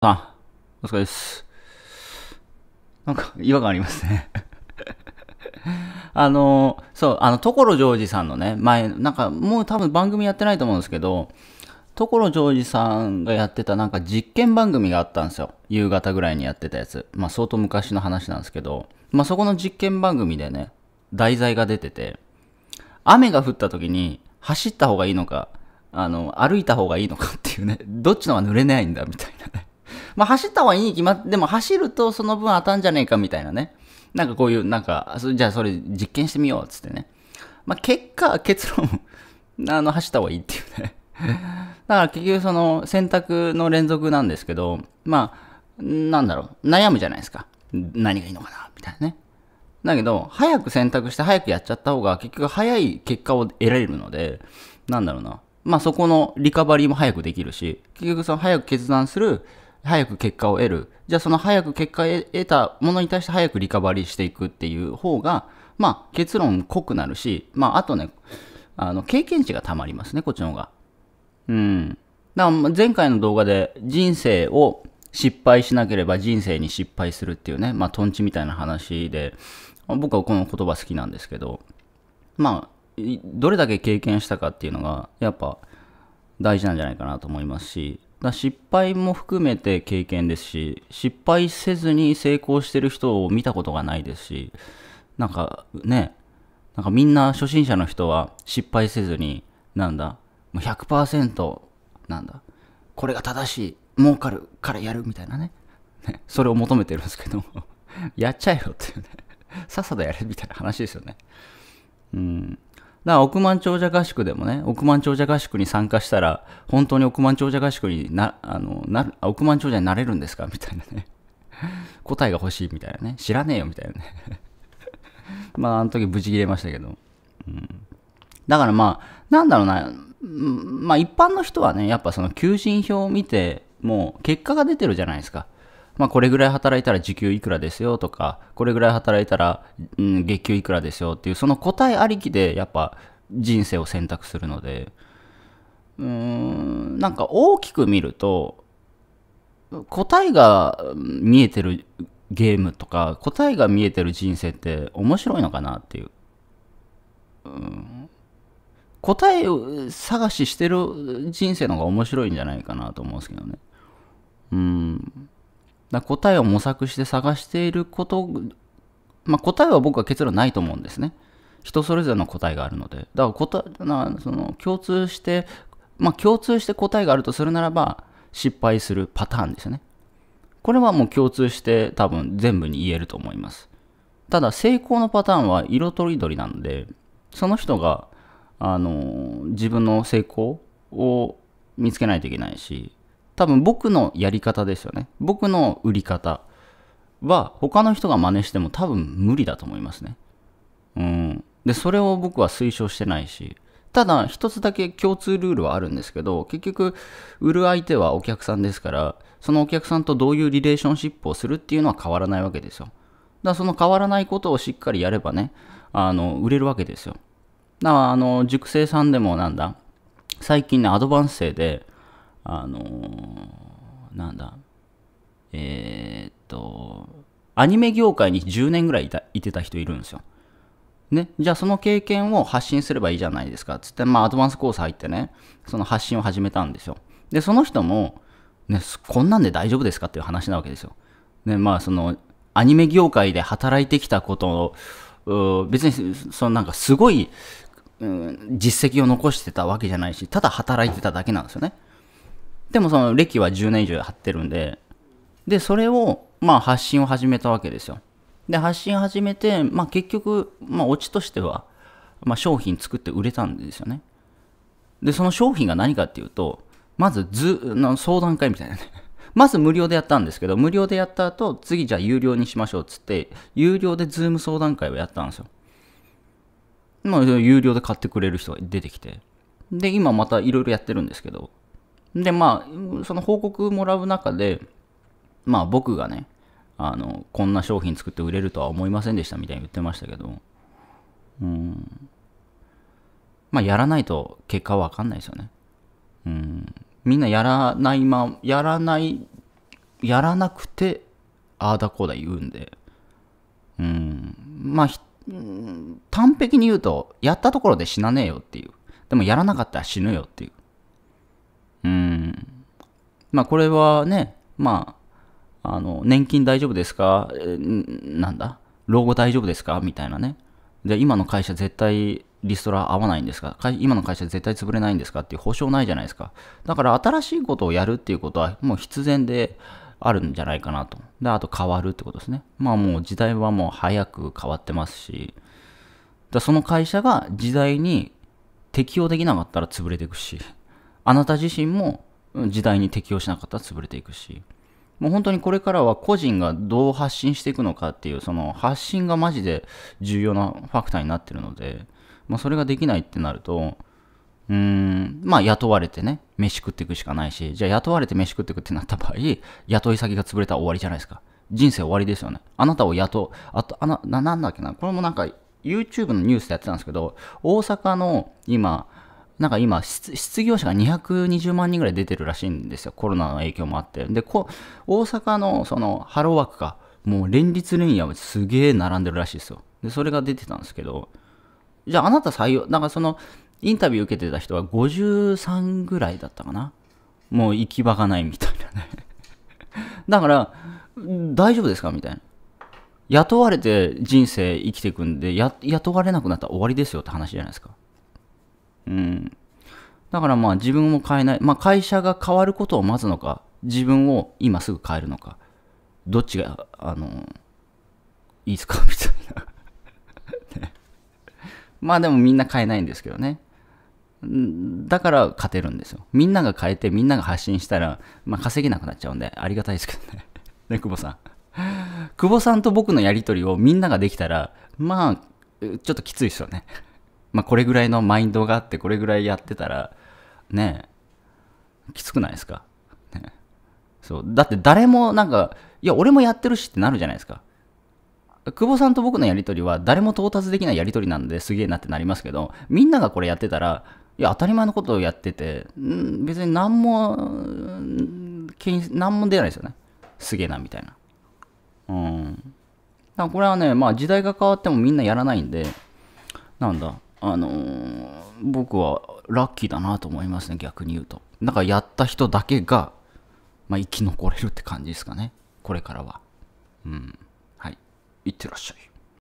あ、お疲れです。なんか、違和感ありますね あの、そう、あの、所ジョージさんのね、前、なんか、もう多分番組やってないと思うんですけど、所ジョージさんがやってたなんか実験番組があったんですよ。夕方ぐらいにやってたやつ。まあ、相当昔の話なんですけど、まあ、そこの実験番組でね、題材が出てて、雨が降った時に走った方がいいのか、あの、歩いた方がいいのかっていうね、どっちの方が濡れないんだみたいな。まあ、走った方がいいに決まって、でも走るとその分当たんじゃねえかみたいなね。なんかこういう、なんか、じゃあそれ実験してみようっつってね。まあ、結果、結論 あの、走った方がいいっていうね だから結局その選択の連続なんですけど、まあ、なんだろう、悩むじゃないですか。何がいいのかな、みたいなね。だけど、早く選択して早くやっちゃった方が結局早い結果を得られるので、なんだろうな。まあそこのリカバリーも早くできるし、結局その早く決断する早く結果を得る。じゃあその早く結果を得たものに対して早くリカバリーしていくっていう方が、まあ結論濃くなるし、まああとね、あの、経験値がたまりますね、こっちの方が。うん。だから前回の動画で人生を失敗しなければ人生に失敗するっていうね、まあトンチみたいな話で、僕はこの言葉好きなんですけど、まあ、どれだけ経験したかっていうのが、やっぱ大事なんじゃないかなと思いますし、だ失敗も含めて経験ですし失敗せずに成功してる人を見たことがないですしなんかねなんかみんな初心者の人は失敗せずになんだ100%なんだこれが正しい儲かるからやるみたいなねそれを求めてるんですけど やっちゃえよっていうねさっさとやれみたいな話ですよねうんだから億万長者合宿でもね、億万長者合宿に参加したら、本当に億万長者合宿にな、あの、な、億万長者になれるんですかみたいなね。答えが欲しいみたいなね。知らねえよみたいなね。まあ、あの時ブチ切れましたけど。うん。だからまあ、なんだろうな、まあ一般の人はね、やっぱその求人票を見て、もう結果が出てるじゃないですか。まあ、これぐらい働いたら時給いくらですよとか、これぐらい働いたら、うん、月給いくらですよっていう、その答えありきで、やっぱ人生を選択するので、うーん、なんか大きく見ると、答えが見えてるゲームとか、答えが見えてる人生って面白いのかなっていう。うん答えを探ししてる人生の方が面白いんじゃないかなと思うんですけどね。うん。答えを模索して探していること、まあ、答えは僕は結論ないと思うんですね。人それぞれの答えがあるので。だから答なその共通して、まあ、共通して答えがあるとするならば、失敗するパターンですよね。これはもう共通して多分全部に言えると思います。ただ成功のパターンは色とりどりなんで、その人が、あの、自分の成功を見つけないといけないし、多分僕のやり方ですよね。僕の売り方は他の人が真似しても多分無理だと思いますね。うん。で、それを僕は推奨してないし、ただ一つだけ共通ルールはあるんですけど、結局売る相手はお客さんですから、そのお客さんとどういうリレーションシップをするっていうのは変わらないわけですよ。だからその変わらないことをしっかりやればね、あの、売れるわけですよ。だからあの、熟成さんでもなんだ、最近ね、アドバンス生で、あのー、なんだ、えー、っと、アニメ業界に10年ぐらいいたいてた人いるんですよ。ね、じゃあその経験を発信すればいいじゃないですか、つって、まあアドバンスコース入ってね、その発信を始めたんですよ。で、その人も、ね、こんなんで大丈夫ですかっていう話なわけですよ。ね、まあその、アニメ業界で働いてきたことを、別に、そのなんかすごい、実績を残してたわけじゃないし、ただ働いてただけなんですよね。でもその歴は10年以上貼ってるんで、で、それを、まあ発信を始めたわけですよ。で、発信始めて、まあ結局、まあオチとしては、まあ商品作って売れたんですよね。で、その商品が何かっていうと、まずず、の相談会みたいなね。まず無料でやったんですけど、無料でやった後、次じゃあ有料にしましょうっつって、有料でズーム相談会をやったんですよ。まあ、有料で買ってくれる人が出てきて。で、今またいろいろやってるんですけど、で、まあ、その報告もらう中で、まあ僕がね、あの、こんな商品作って売れるとは思いませんでしたみたいに言ってましたけど、うん。まあやらないと結果わかんないですよね。うん。みんなやらないま、やらない、やらなくて、ああだこうだ言うんで、うん。まあ、端的に言うと、やったところで死なねえよっていう。でもやらなかったら死ぬよっていう。うん。まあこれはね、まあ、あの、年金大丈夫ですかえなんだ老後大丈夫ですかみたいなね。で、今の会社絶対リストラ合わないんですか今の会社絶対潰れないんですかっていう保証ないじゃないですか。だから新しいことをやるっていうことはもう必然であるんじゃないかなと。で、あと変わるってことですね。まあもう時代はもう早く変わってますし、だその会社が時代に適応できなかったら潰れていくし。あなた自身も時代に適応しなかったら潰れていくしもう本当にこれからは個人がどう発信していくのかっていうその発信がマジで重要なファクターになってるので、まあ、それができないってなるとうーんまあ雇われてね飯食っていくしかないしじゃあ雇われて飯食っていくってなった場合雇い先が潰れたら終わりじゃないですか人生終わりですよねあなたを雇うあとあななんだっけなこれもなんか YouTube のニュースでやってたんですけど大阪の今なんか今失業者が220万人ぐらい出てるらしいんですよ。コロナの影響もあって。で、こ大阪のそのハローワークか、もう連日連夜すげえ並んでるらしいですよ。で、それが出てたんですけど、じゃああなた採用、なんかその、インタビュー受けてた人は53ぐらいだったかな。もう行き場がないみたいなね だから、大丈夫ですかみたいな。雇われて人生生きていくんで、雇われなくなったら終わりですよって話じゃないですか。うん。だからまあ自分も変えない。まあ会社が変わることを待つのか、自分を今すぐ変えるのか。どっちが、あの、いいっすかみたいなね、まあでもみんな変えないんですけどね。だから勝てるんですよ。みんなが変えて、みんなが発信したら、まあ稼げなくなっちゃうんで、ありがたいですけどね。ね、久保さん。久保さんと僕のやりとりをみんなができたら、まあ、ちょっときついですよね。まあ、これぐらいのマインドがあってこれぐらいやってたらねきつくないですか、ね、そうだって誰もなんかいや俺もやってるしってなるじゃないですか久保さんと僕のやり取りは誰も到達できないやり取りなんですげえなってなりますけどみんながこれやってたらいや当たり前のことをやってて別に何も何も出ないですよねすげえなみたいなうんこれはねまあ時代が変わってもみんなやらないんでなんだあのー、僕はラッキーだなと思いますね、逆に言うと。だからやった人だけが、まあ、生き残れるって感じですかね。これからは。うん。はい。いってらっしゃい。